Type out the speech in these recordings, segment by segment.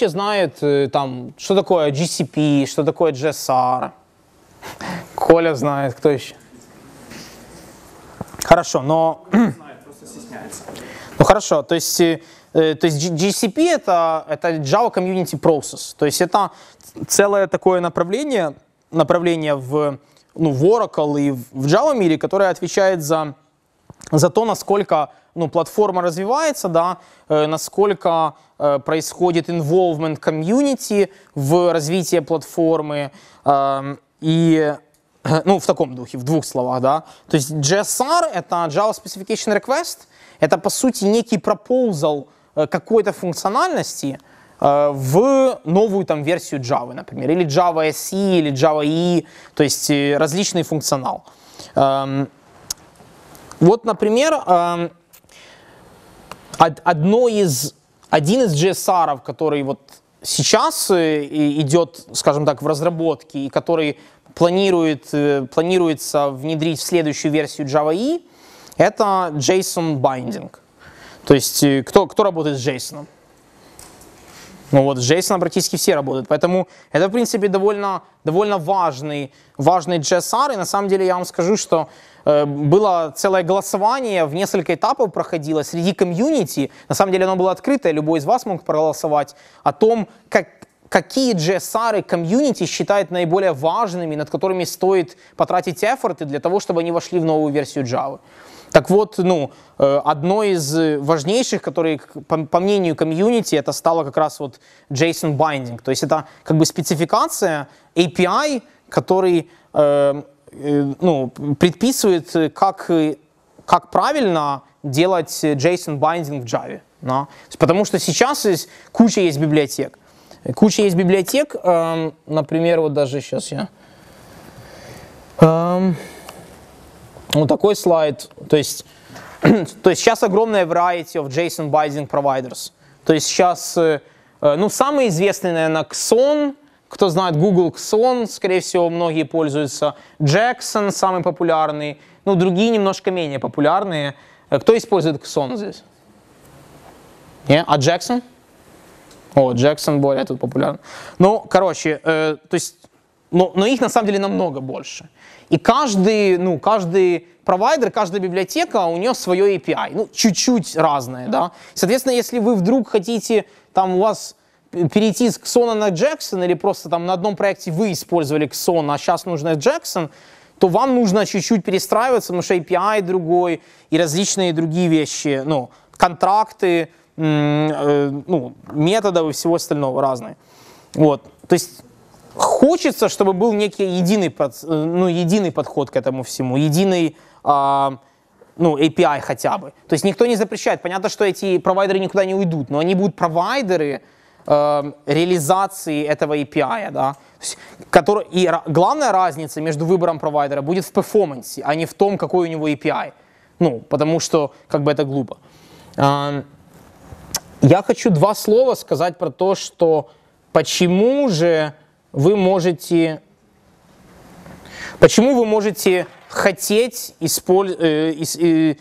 вообще знает э, там, что такое GCP, что такое GSR? Коля знает, кто еще? Хорошо, но... Ну хорошо, то есть, э, э то есть GCP это, это Java Community Process, то есть это целое такое направление, направление в, ну, в Oracle и в Java мире, которое отвечает за за то, насколько ну, платформа развивается, да, э, насколько э, происходит involvement комьюнити в развитии платформы эм, и ну, в таком духе, в двух словах, да. То есть GSR — это Java Specification Request, это, по сути, некий пропоузал э, какой-то функциональности в новую там версию Java, например, или Java SE, или Java EE, то есть различный функционал. Эм, вот, например, одно из, один из GSR, который вот сейчас э, идет, скажем так, в разработке и который планирует, э, планируется внедрить в следующую версию Java E, это JSON Binding. То есть э, кто, кто работает с JSON? Ну вот, с JSON практически все работают. Поэтому это, в принципе, довольно, довольно важный, важный JSR. И на самом деле я вам скажу, что Э, было целое голосование, в несколько этапов проходило среди комьюнити. На самом деле оно было открытое, любой из вас мог проголосовать о том, как, какие GSR комьюнити считает наиболее важными, над которыми стоит потратить эфорты для того, чтобы они вошли в новую версию Java. Так вот, ну, э, одно из важнейших, которые, по мнению комьюнити, это стало как раз вот JSON binding. То есть это как бы спецификация API, который э, Э, ну, предписывает, э, как, э, как правильно делать JSON binding в Java. Да? Потому что сейчас есть, куча есть библиотек. Куча есть библиотек, эм, например, вот даже сейчас я... Эм, вот такой слайд. То есть, то есть сейчас огромная variety of JSON binding providers. То есть сейчас, э, ну, самый известный, наверное, Xon, кто знает Google Xon, скорее всего, многие пользуются. Jackson самый популярный. Ну, другие немножко менее популярные. Э, кто использует Xon здесь? Не? А Jackson? О, Jackson более тут популярен. Ну, короче, э, то есть, но, ну, но их на самом деле намного больше. И каждый, ну, каждый провайдер, каждая библиотека, у нее свое API. Ну, чуть-чуть разное, да. Соответственно, если вы вдруг хотите, там у вас перейти с Ксона на Джексон или просто там на одном проекте вы использовали Ксон, а сейчас нужно Джексон, то вам нужно чуть-чуть перестраиваться, потому что API другой и различные другие вещи, ну, контракты, э, ну, методы и всего остального разные. Вот. То есть хочется, чтобы был некий единый, под, э, ну, единый подход к этому всему, единый а, ну, API хотя бы. То есть никто не запрещает. Понятно, что эти провайдеры никуда не уйдут, но они будут провайдеры, Эм, реализации этого API, да, есть, который, и главная разница между выбором провайдера будет в перформансе, а не в том, какой у него API, ну, потому что как бы это глупо. Эм, я хочу два слова сказать про то, что почему же вы можете, почему вы можете хотеть использовать, э, э,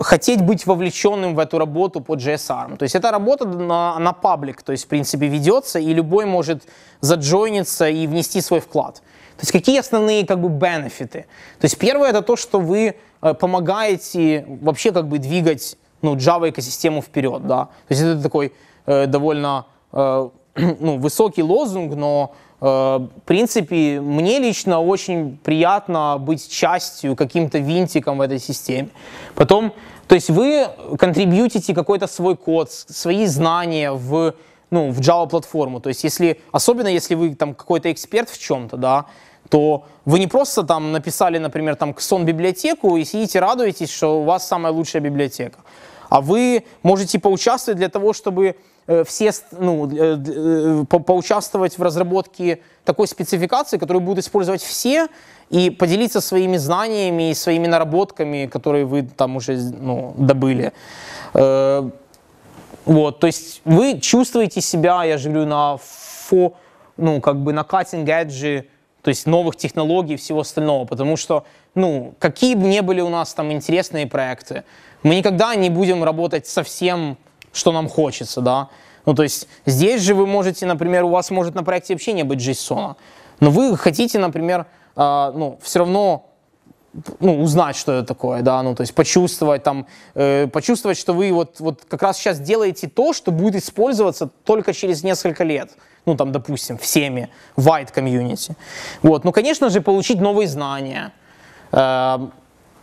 хотеть быть вовлеченным в эту работу по JSR. То есть эта работа на, на паблик, то есть в принципе ведется, и любой может заджойниться и внести свой вклад. То есть какие основные как бы бенефиты? То есть первое это то, что вы э, помогаете вообще как бы двигать ну, Java экосистему вперед, да. То есть это такой э, довольно э, ну, высокий лозунг, но Э, в принципе, мне лично очень приятно быть частью, каким-то винтиком в этой системе. Потом, то есть вы контрибьютите какой-то свой код, свои знания в, ну, в Java-платформу. То есть если, особенно если вы там какой-то эксперт в чем-то, да, то вы не просто там написали, например, там к сон библиотеку и сидите радуетесь, что у вас самая лучшая библиотека а вы можете поучаствовать для того, чтобы э, все ну, э, э, поучаствовать в разработке такой спецификации, которую будут использовать все, и поделиться своими знаниями и своими наработками, которые вы там уже ну, добыли. Вот, то есть вы чувствуете себя, я же говорю, на фо, ну, как бы на cutting edge то есть новых технологий и всего остального, потому что, ну, какие бы ни были у нас там интересные проекты, мы никогда не будем работать со всем, что нам хочется, да. Ну, то есть здесь же вы можете, например, у вас может на проекте вообще не быть JSON, но вы хотите, например, э, ну, все равно ну, узнать, что это такое, да, ну, то есть почувствовать там, э, почувствовать, что вы вот, вот как раз сейчас делаете то, что будет использоваться только через несколько лет ну там, допустим, всеми, white community. Вот, ну, конечно же, получить новые знания. Эм,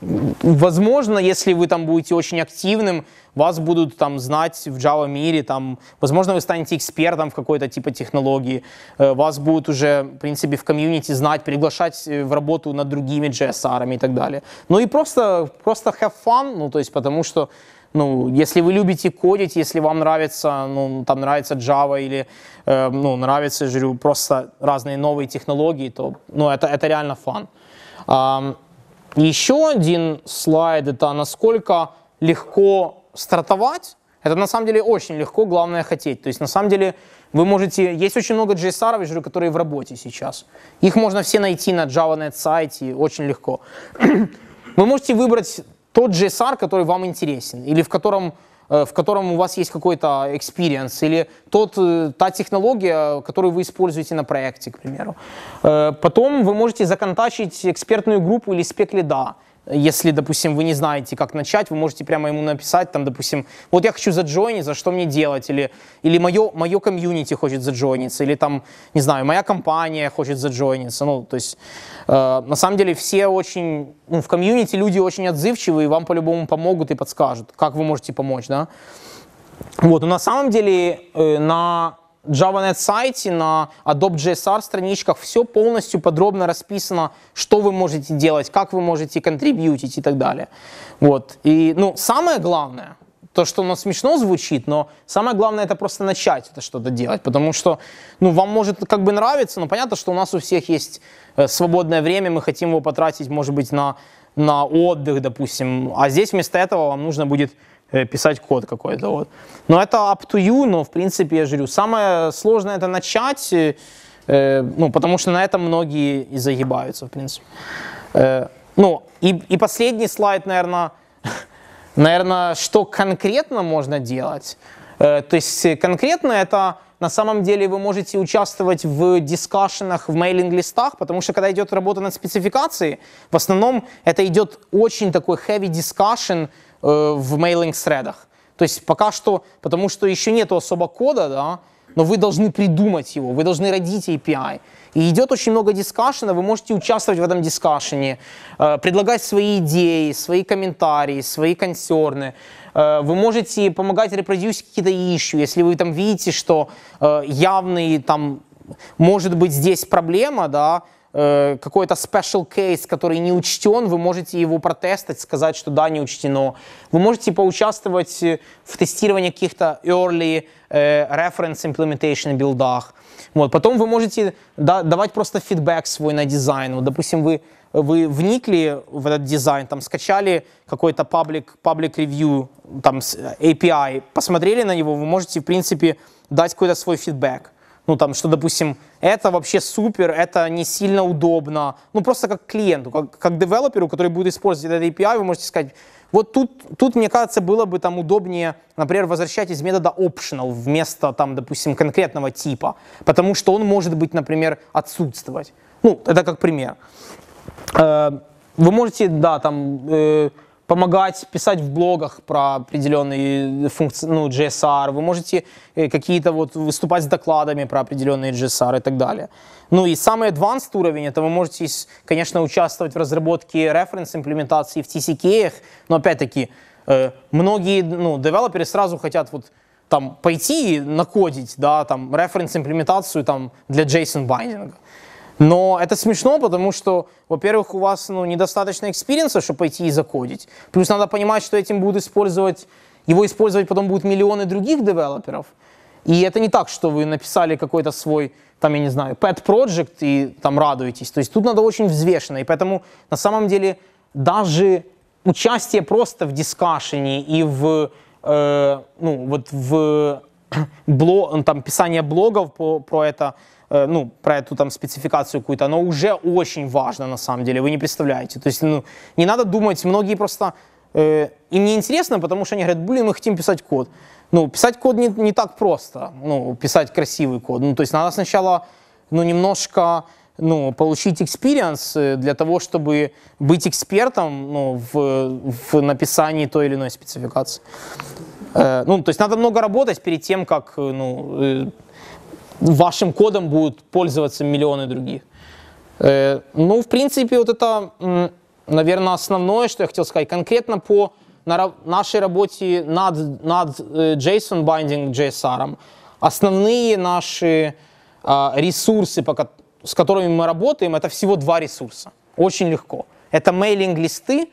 возможно, если вы там будете очень активным, вас будут там знать в Java мире, там, возможно, вы станете экспертом в какой-то типа технологии, э, вас будут уже, в принципе, в комьюнити знать, приглашать э, в работу над другими JSR и так далее. Ну и просто, просто have fun, ну то есть потому что ну, если вы любите кодить, если вам нравится, ну, там нравится Java или, э, ну, нравится, я просто разные новые технологии, то, ну, это, это реально фан. А, еще один слайд, это насколько легко стартовать. Это на самом деле очень легко, главное хотеть. То есть на самом деле вы можете... Есть очень много JSR, которые в работе сейчас. Их можно все найти на JavaNet сайте, очень легко. вы можете выбрать тот JSR, который вам интересен, или в котором, э, в котором у вас есть какой-то experience, или тот, э, та технология, которую вы используете на проекте, к примеру. Э, потом вы можете законтачить экспертную группу или спеклида если, допустим, вы не знаете, как начать, вы можете прямо ему написать, там, допустим, вот я хочу заджойниться, что мне делать, или, или мое, мое комьюнити хочет заджойниться, или там, не знаю, моя компания хочет заджойниться. Ну, то есть, э, на самом деле, все очень, ну, в комьюнити люди очень отзывчивые, и вам по-любому помогут и подскажут, как вы можете помочь, да. Вот, но на самом деле э, на JavaNet сайте, на Adobe Adobe.jsr страничках все полностью подробно расписано, что вы можете делать, как вы можете контрибьютить и так далее. Вот. И, ну, самое главное, то, что оно смешно звучит, но самое главное это просто начать это что-то делать, потому что, ну, вам может как бы нравиться, но понятно, что у нас у всех есть э, свободное время, мы хотим его потратить, может быть, на, на отдых, допустим, а здесь вместо этого вам нужно будет Э, писать код какой-то. Вот. Но это up to you, но в принципе я жрю. Самое сложное это начать, э, ну, потому что на этом многие и загибаются, в принципе. Э, ну, и, и последний слайд, наверное, наверное, что конкретно можно делать. Э, то есть э, конкретно это на самом деле вы можете участвовать в дискашенах, в мейлинг-листах, потому что когда идет работа над спецификацией, в основном это идет очень такой heavy discussion, Э, в мейлинг-средах. То есть пока что, потому что еще нету особо кода, да, но вы должны придумать его, вы должны родить API. И идет очень много дискашена, вы можете участвовать в этом дискашене, э, предлагать свои идеи, свои комментарии, свои консерны. Э, вы можете помогать репродюсить какие-то ищу, если вы там видите, что явный там может быть здесь проблема, да, Э, какой-то special case, который не учтен, вы можете его протестать, сказать, что да, не учтено. Вы можете поучаствовать э, в тестировании каких-то early э, reference implementation билдах. Вот. Потом вы можете да, давать просто фидбэк свой на дизайн. Вот, допустим, вы, вы вникли в этот дизайн, там, скачали какой-то public public review там, э, API, посмотрели на него, вы можете, в принципе, дать какой-то свой фидбэк. Ну, там, что, допустим, это вообще супер, это не сильно удобно. Ну, просто как клиенту, как, как девелоперу, который будет использовать этот API, вы можете сказать, вот тут, тут, мне кажется, было бы там удобнее, например, возвращать из метода optional вместо, там, допустим, конкретного типа, потому что он может быть, например, отсутствовать. Ну, это как пример. Э, вы можете, да, там... Э, помогать писать в блогах про определенные функции, ну, GSR, вы можете э, какие-то вот выступать с докладами про определенные GSR и так далее. Ну и самый advanced уровень, это вы можете, конечно, участвовать в разработке референс имплементации в TCK, но опять-таки э, многие ну, девелоперы сразу хотят вот там пойти и накодить, да, там, референс имплементацию там для JSON-байдинга. Но это смешно, потому что, во-первых, у вас ну, недостаточно экспириенса, чтобы пойти и закодить. Плюс надо понимать, что этим будут использовать, его использовать потом будут миллионы других девелоперов. И это не так, что вы написали какой-то свой, там, я не знаю, pet project и там радуетесь. То есть тут надо очень взвешенно. И поэтому на самом деле даже участие просто в дискашене и в, э, ну, вот в бло, там, писание блогов по, про это – Э, ну, про эту там спецификацию какую-то, оно уже очень важно на самом деле, вы не представляете. То есть, ну, не надо думать, многие просто... Э, им не интересно, потому что они говорят, блин, мы хотим писать код. Ну, писать код не, не так просто, ну, писать красивый код. Ну, то есть надо сначала, ну, немножко, ну, получить experience э, для того, чтобы быть экспертом, ну, в, в написании той или иной спецификации. Э, ну, то есть надо много работать перед тем, как, э, ну, вашим кодом будут пользоваться миллионы других. Э, ну, в принципе, вот это, наверное, основное, что я хотел сказать. Конкретно по нашей работе над, над э, JSON Binding JSR. Основные наши а, ресурсы, с которыми мы работаем, это всего два ресурса. Очень легко. Это мейлинг-листы,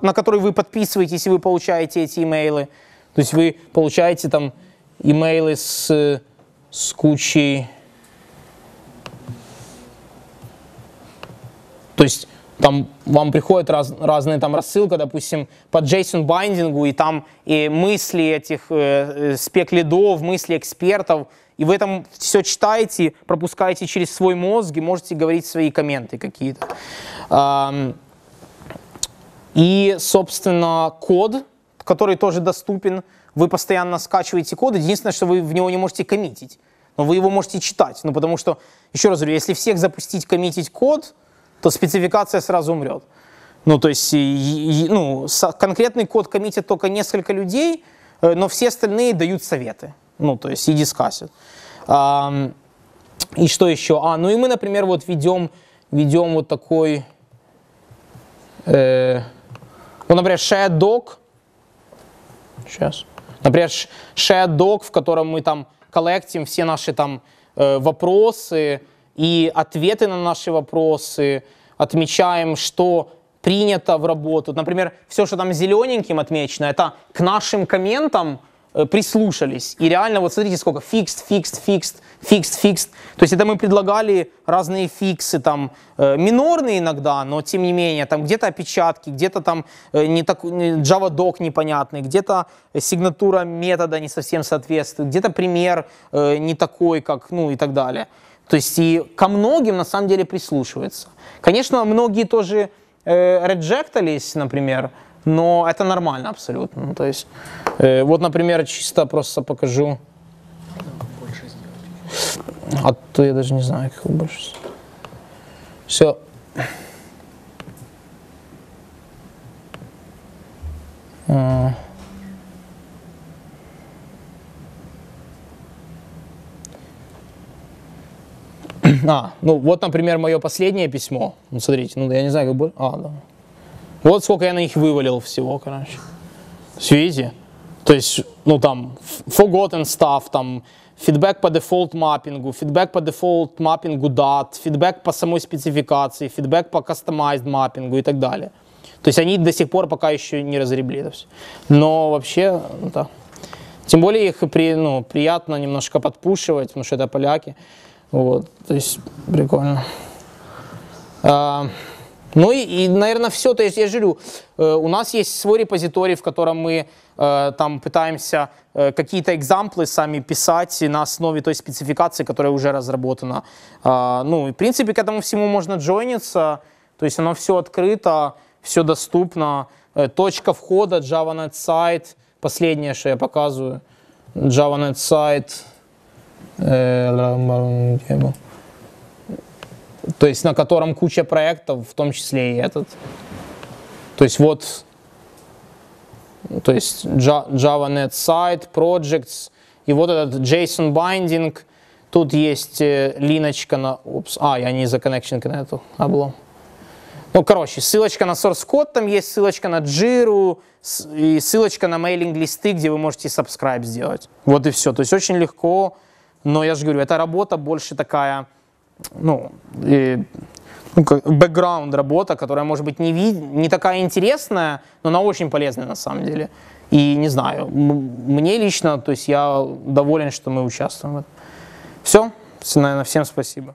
на которые вы подписываетесь, и вы получаете эти имейлы. То есть вы получаете там имейлы с с кучей... То есть там вам приходит раз, разные там рассылка, допустим, по JSON Байндингу и там и мысли этих э, э спек-лидов, мысли экспертов, и вы этом все читаете, пропускаете через свой мозг и можете говорить свои комменты какие-то. и, собственно, код, который тоже доступен, вы постоянно скачиваете код, единственное, что вы в него не можете коммитить. Но вы его можете читать, ну потому что, еще раз говорю, если всех запустить коммитить код, то спецификация сразу умрет. Ну, то есть, и, и, ну, конкретный код коммитит только несколько людей, э, но все остальные дают советы. Ну, то есть, и дискассят. А, и что еще? А, ну и мы, например, вот ведем, ведем вот такой... Э, вот, ну, например, shared doc. Сейчас. Например, shared в котором мы там коллектим все наши там э, вопросы и ответы на наши вопросы, отмечаем, что принято в работу. Например, все, что там зелененьким отмечено, это к нашим комментам – Э, прислушались. И реально, вот смотрите, сколько fixed fixed fixed fixed fixed То есть это мы предлагали разные фиксы, там, э, минорные иногда, но тем не менее, там где-то опечатки, где-то там э, не так, Java Doc непонятный, где-то сигнатура метода не совсем соответствует, где-то пример не такой, как, ну и так далее. То есть и ко многим на самом деле прислушиваются. Конечно, многие тоже реджектались, например, но это нормально абсолютно. Ну, то есть, э, вот, например, чисто просто покажу. А то я даже не знаю, как больше. Все. А. а, ну вот, например, мое последнее письмо. Ну, смотрите, ну я не знаю, как бы... А, да. Вот сколько я на них вывалил всего, короче. Все То есть, ну там, forgotten stuff, там, фидбэк по дефолт маппингу, фидбэк по дефолт маппингу дат, фидбэк по самой спецификации, фидбэк по customized маппингу и так далее. То есть они до сих пор пока еще не разгребли это все. Но вообще, ну да. Тем более их при, ну, приятно немножко подпушивать, потому что это поляки. Вот, то есть прикольно. А, ну и, и наверное, все. То есть я жирю. Э, у нас есть свой репозиторий, в котором мы э, там пытаемся э, какие-то экземпляры сами писать на основе той спецификации, которая уже разработана. Э, ну, и, в принципе, к этому всему можно джойниться. То есть оно все открыто, все доступно. Э, точка входа, JavaNet сайт. Последнее, что я показываю. JavaNet сайт. Э, то есть на котором куча проектов, в том числе и этот. То есть вот, то есть Java Net Site, Projects, и вот этот JSON Binding, тут есть э, линочка на... Упс, а, я не за connection к облом. Ну, короче, ссылочка на source code там есть, ссылочка на Jira и ссылочка на мейлинг-листы, где вы можете subscribe сделать. Вот и все. То есть очень легко, но я же говорю, это работа больше такая ну, и, ну, бэкграунд работа, которая, может быть, не, вид, не такая интересная, но она очень полезная на самом деле. И не знаю, мне лично, то есть я доволен, что мы участвуем в этом. Все, наверное, всем спасибо.